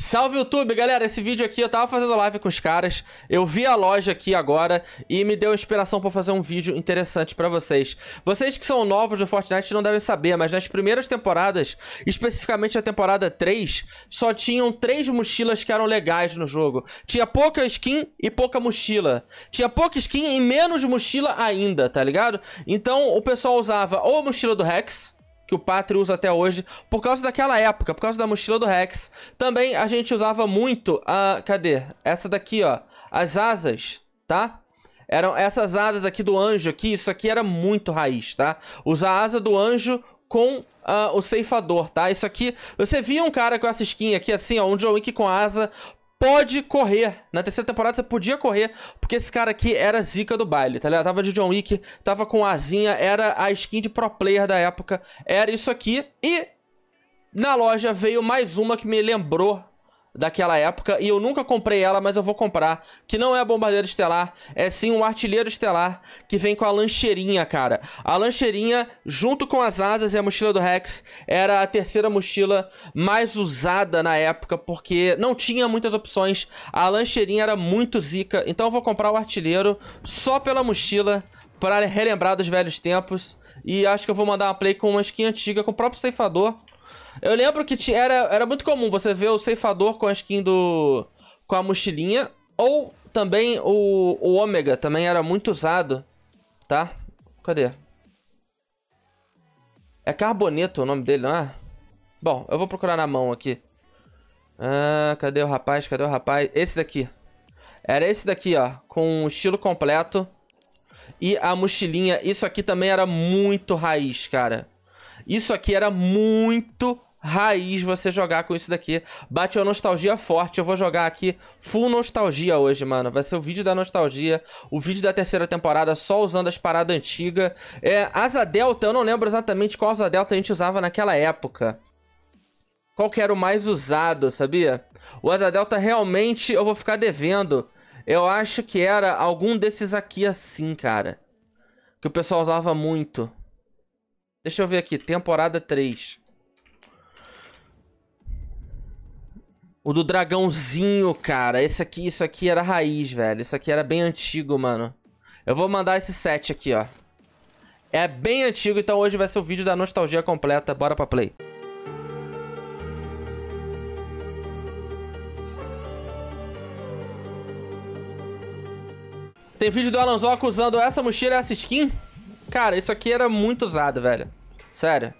Salve YouTube, galera! Esse vídeo aqui eu tava fazendo live com os caras, eu vi a loja aqui agora e me deu inspiração pra fazer um vídeo interessante pra vocês. Vocês que são novos no Fortnite não devem saber, mas nas primeiras temporadas, especificamente a temporada 3, só tinham três mochilas que eram legais no jogo. Tinha pouca skin e pouca mochila. Tinha pouca skin e menos mochila ainda, tá ligado? Então o pessoal usava ou a mochila do Rex, que o Patri usa até hoje, por causa daquela época, por causa da mochila do Rex. Também a gente usava muito a... cadê? Essa daqui, ó. As asas, tá? Eram essas asas aqui do anjo aqui, isso aqui era muito raiz, tá? Usar a asa do anjo com uh, o ceifador, tá? Isso aqui, você via um cara com essa skin aqui assim, ó, um John Wick com asa pode correr. Na terceira temporada você podia correr, porque esse cara aqui era zica do baile, tá ligado? Tava de John Wick, tava com asinha, era a skin de pro player da época, era isso aqui. E na loja veio mais uma que me lembrou daquela época e eu nunca comprei ela, mas eu vou comprar, que não é a Bombardeiro Estelar, é sim um Artilheiro Estelar que vem com a lancheirinha, cara. A lancheirinha, junto com as asas e a mochila do Rex, era a terceira mochila mais usada na época, porque não tinha muitas opções, a lancheirinha era muito zica, então eu vou comprar o Artilheiro só pela mochila, para relembrar dos velhos tempos. E acho que eu vou mandar uma play com uma skin antiga, com o próprio ceifador. Eu lembro que tinha, era, era muito comum você ver o ceifador com a skin do. com a mochilinha. Ou também o, o ômega também era muito usado. Tá? Cadê? É Carboneto o nome dele, não é? Bom, eu vou procurar na mão aqui. Ah, cadê o rapaz? Cadê o rapaz? Esse daqui. Era esse daqui, ó. Com o estilo completo. E a mochilinha. Isso aqui também era muito raiz, cara. Isso aqui era muito raiz você jogar com isso daqui. Bate uma nostalgia forte. Eu vou jogar aqui full nostalgia hoje, mano. Vai ser o vídeo da nostalgia, o vídeo da terceira temporada, só usando as paradas antigas. É, asa delta, eu não lembro exatamente qual asa delta a gente usava naquela época. Qual que era o mais usado, sabia? O asa delta realmente eu vou ficar devendo. Eu acho que era algum desses aqui assim, cara. Que o pessoal usava muito. Deixa eu ver aqui, temporada 3. O do dragãozinho, cara. Esse aqui, isso aqui era raiz, velho. Isso aqui era bem antigo, mano. Eu vou mandar esse set aqui, ó. É bem antigo, então hoje vai ser o vídeo da nostalgia completa. Bora pra play. Tem vídeo do Alan Zoco usando essa mochila e essa skin? Cara, isso aqui era muito usado, velho. Sério.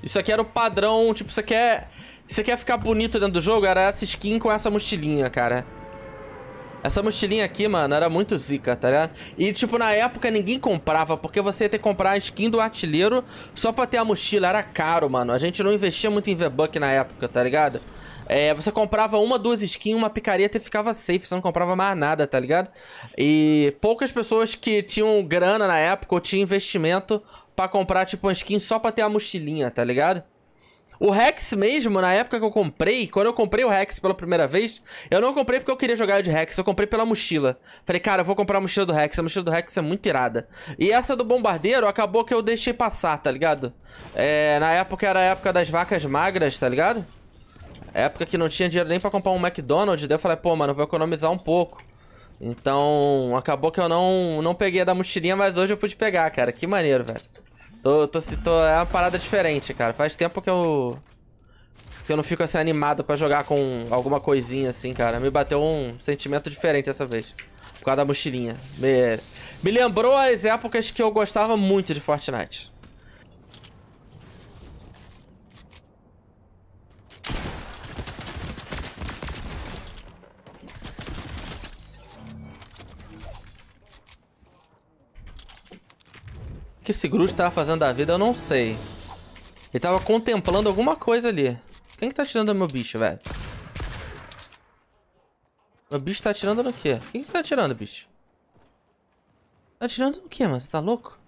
Isso aqui era o padrão, tipo, isso aqui é... Você quer ficar bonito dentro do jogo? Era essa skin com essa mochilinha, cara. Essa mochilinha aqui, mano, era muito zica, tá ligado? E, tipo, na época ninguém comprava, porque você ia ter que comprar a skin do artilheiro só pra ter a mochila. Era caro, mano. A gente não investia muito em V-Buck na época, tá ligado? É, você comprava uma, duas skins, uma picareta e ficava safe. Você não comprava mais nada, tá ligado? E poucas pessoas que tinham grana na época ou tinham investimento pra comprar, tipo, uma skin só pra ter a mochilinha, tá ligado? O Rex mesmo, na época que eu comprei, quando eu comprei o Rex pela primeira vez, eu não comprei porque eu queria jogar de Rex, eu comprei pela mochila. Falei, cara, eu vou comprar a mochila do Rex, a mochila do Rex é muito irada. E essa do Bombardeiro acabou que eu deixei passar, tá ligado? É, na época era a época das vacas magras, tá ligado? Época que não tinha dinheiro nem pra comprar um McDonald's, daí eu falei, pô, mano, vou economizar um pouco. Então, acabou que eu não, não peguei a da mochilinha, mas hoje eu pude pegar, cara. Que maneiro, velho. Tô, tô, tô, é uma parada diferente, cara. Faz tempo que eu... Que eu não fico assim animado pra jogar com alguma coisinha assim, cara. Me bateu um sentimento diferente dessa vez. Por causa da mochilinha. Me, me lembrou as épocas que eu gostava muito de Fortnite. que esse Groot tava fazendo da vida, eu não sei. Ele tava contemplando alguma coisa ali. Quem que tá atirando no meu bicho, velho? Meu bicho tá atirando no quê? Quem que você tá atirando, bicho? Tá atirando no quê, mano? Você tá louco?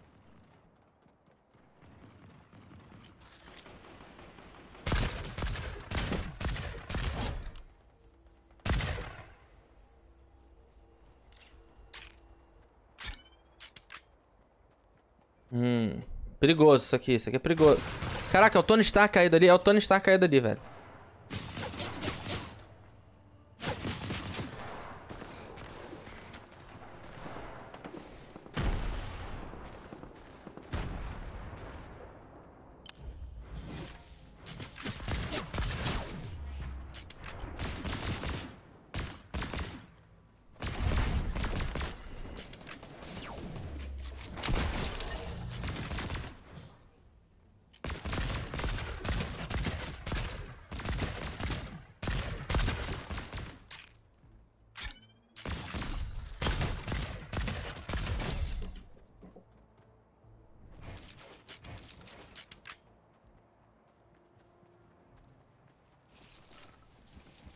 Hum. Perigoso isso aqui. Isso aqui é perigoso. Caraca, é o Tony Stark caído ali. É o Tony Stark caído ali, velho.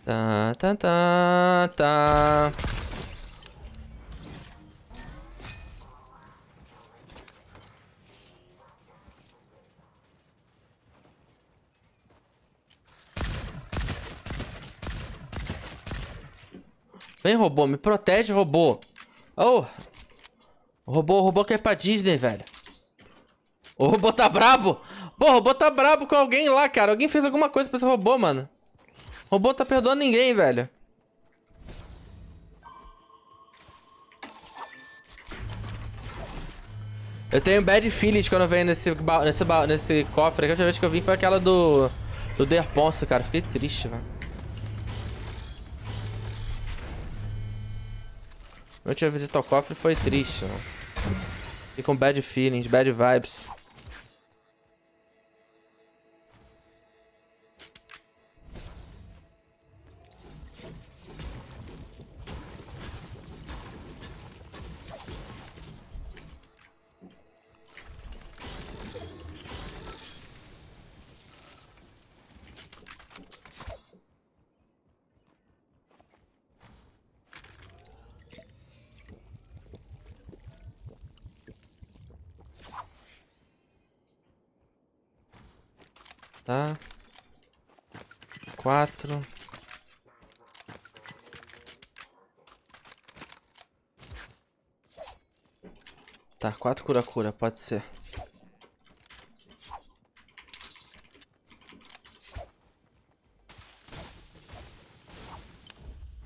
Tá, tá, tá, tá. Vem, robô. Me protege, robô. Oh! O robô, robô quer ir pra Disney, velho. O robô tá brabo. Pô, o robô tá brabo com alguém lá, cara. Alguém fez alguma coisa pra esse robô, mano. O robô tá perdoando ninguém, velho. Eu tenho bad feelings quando eu venho nesse, nesse, nesse cofre. A última vez que eu vim foi aquela do... Do Derponso, cara. Fiquei triste, velho. Minha última visita ao cofre foi triste, mano. Fiquei com bad feelings, bad vibes. Tá. Quatro. Tá, quatro cura-cura, pode ser.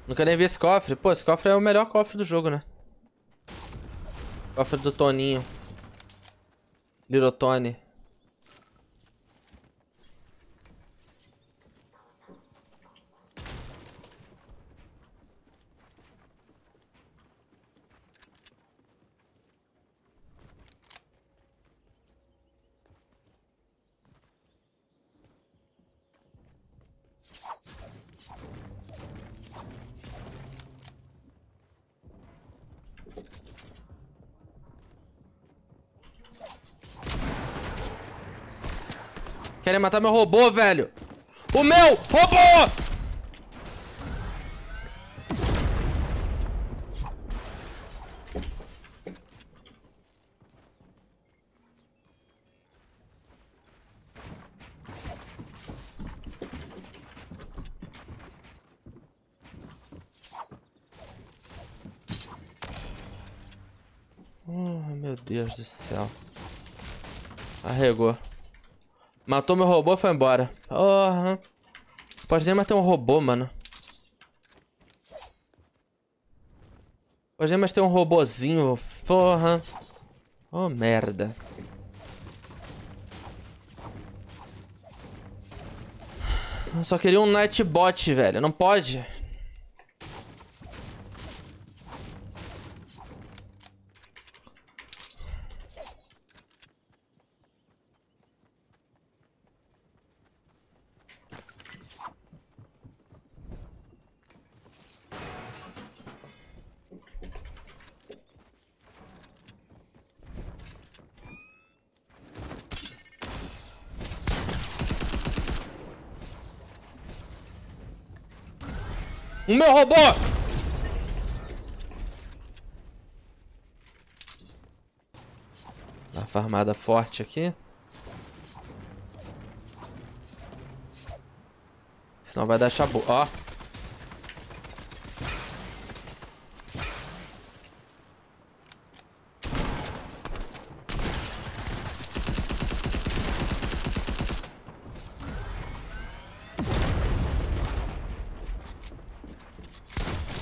Nunca nem vi esse cofre. Pô, esse cofre é o melhor cofre do jogo, né? Cofre do Toninho. Little Tony. Querem matar meu robô, velho. O meu robô! Oh, meu Deus do céu. Arregou. Matou meu robô e foi embora. Porra. Oh, pode nem ter um robô, mano. Pode nem mais ter um robozinho. Porra. Oh, merda. Eu só queria um Nightbot, velho. Não pode. O meu robô! Dá uma farmada forte aqui. Senão vai dar chabu. Ó.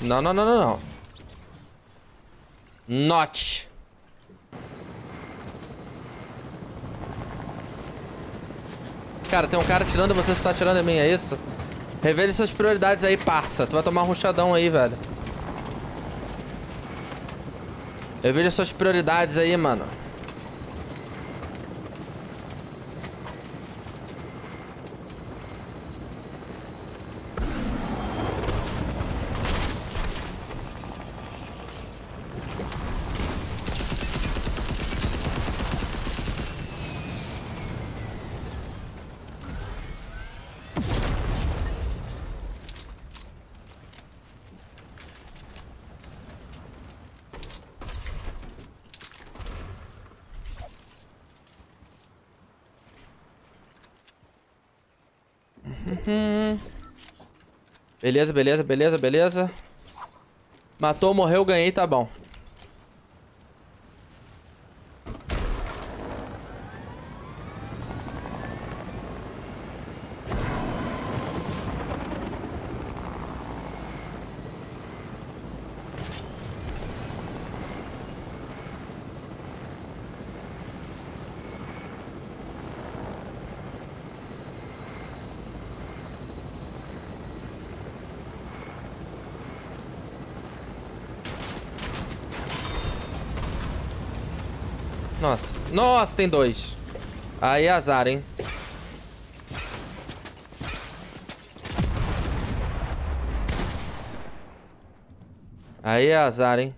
Não, não, não, não, não. Not. Cara, tem um cara tirando você, você tá tirando em mim, é isso? Revele suas prioridades aí, parça. Tu vai tomar um ruchadão aí, velho. Revele suas prioridades aí, mano. Hum. Beleza, beleza, beleza, beleza. Matou, morreu, ganhei, tá bom. Nossa. Nossa, tem dois. Aí é azar, hein? Aí é azar, hein?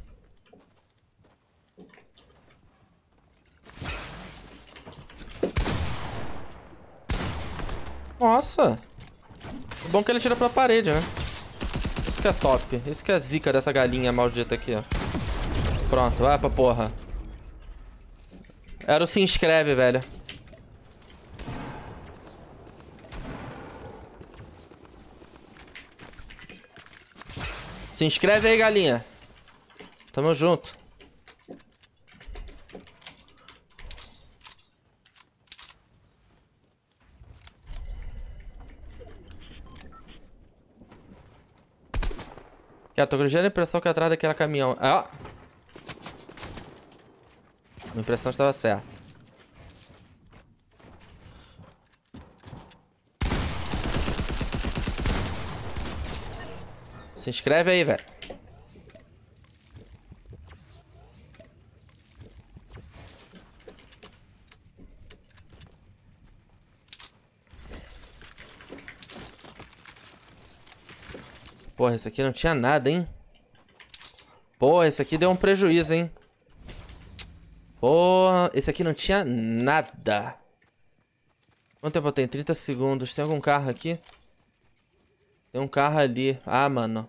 Nossa. O bom é que ele tira pra parede, né? Isso que é top. Isso que é zica dessa galinha maldita aqui, ó. Pronto, vai pra porra. Era o se inscreve, velho. Se inscreve aí, galinha. Tamo junto. Eu tô grudando a impressão que atrás daquela caminhão. Ah! Minha impressão estava certa. Se inscreve aí, velho. Porra, esse aqui não tinha nada, hein? Porra, esse aqui deu um prejuízo, hein? Porra, esse aqui não tinha nada. Quanto tempo eu tenho? 30 segundos. Tem algum carro aqui? Tem um carro ali. Ah, mano.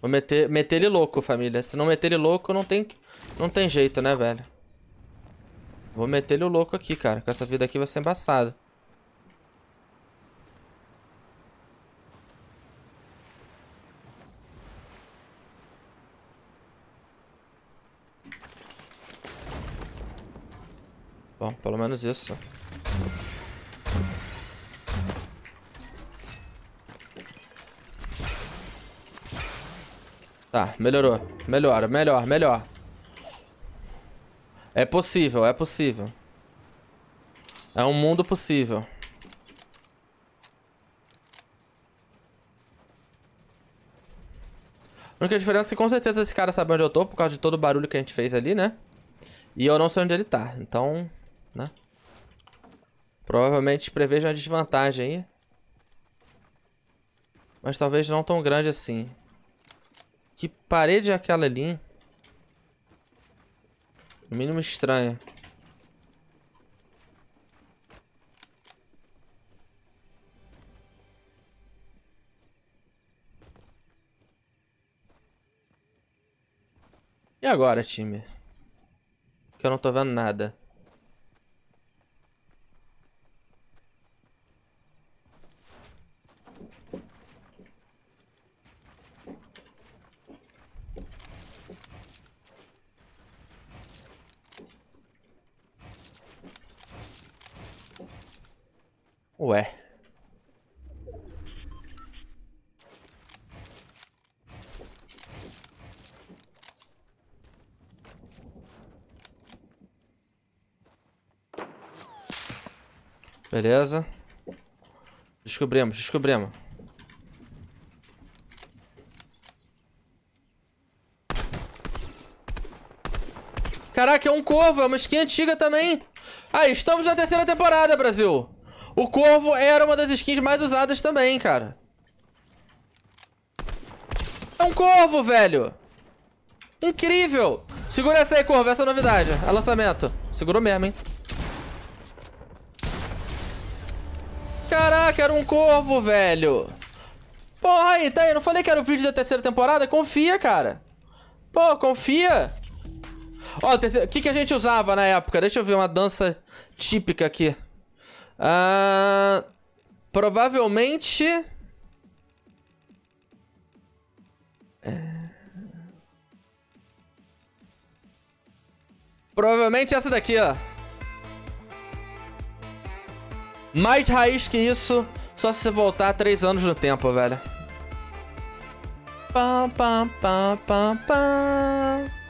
Vou meter, meter ele louco, família. Se não meter ele louco, não tem, não tem jeito, né, velho? Vou meter ele louco aqui, cara. Com essa vida aqui vai ser embaçada. Bom, pelo menos isso. Tá, melhorou. Melhor, melhor, melhor. É possível, é possível. É um mundo possível. A única diferença é que com certeza esse cara sabe onde eu tô, por causa de todo o barulho que a gente fez ali, né? E eu não sei onde ele tá, então né? Provavelmente preveja uma desvantagem aí. Mas talvez não tão grande assim. Que parede é aquela ali? No mínimo estranha. E agora, time? Que eu não tô vendo nada. Ué. Beleza. Descobrimos, descobrimos. Caraca, é um corvo, é uma skin antiga também. Aí, ah, estamos na terceira temporada, Brasil. O corvo era uma das skins mais usadas também, cara. É um corvo, velho. Incrível. Segura essa aí, corvo. Essa é a novidade. É lançamento. Segurou mesmo, hein. Caraca, era um corvo, velho. Porra aí, tá aí. Não falei que era o vídeo da terceira temporada? Confia, cara. Pô, confia. Ó, o terceiro... que, que a gente usava na época? Deixa eu ver uma dança típica aqui. Ah, provavelmente... É, provavelmente essa daqui, ó. Mais raiz que isso, só se você voltar três anos no tempo, velho. Pam, pam, pam, pam, pam.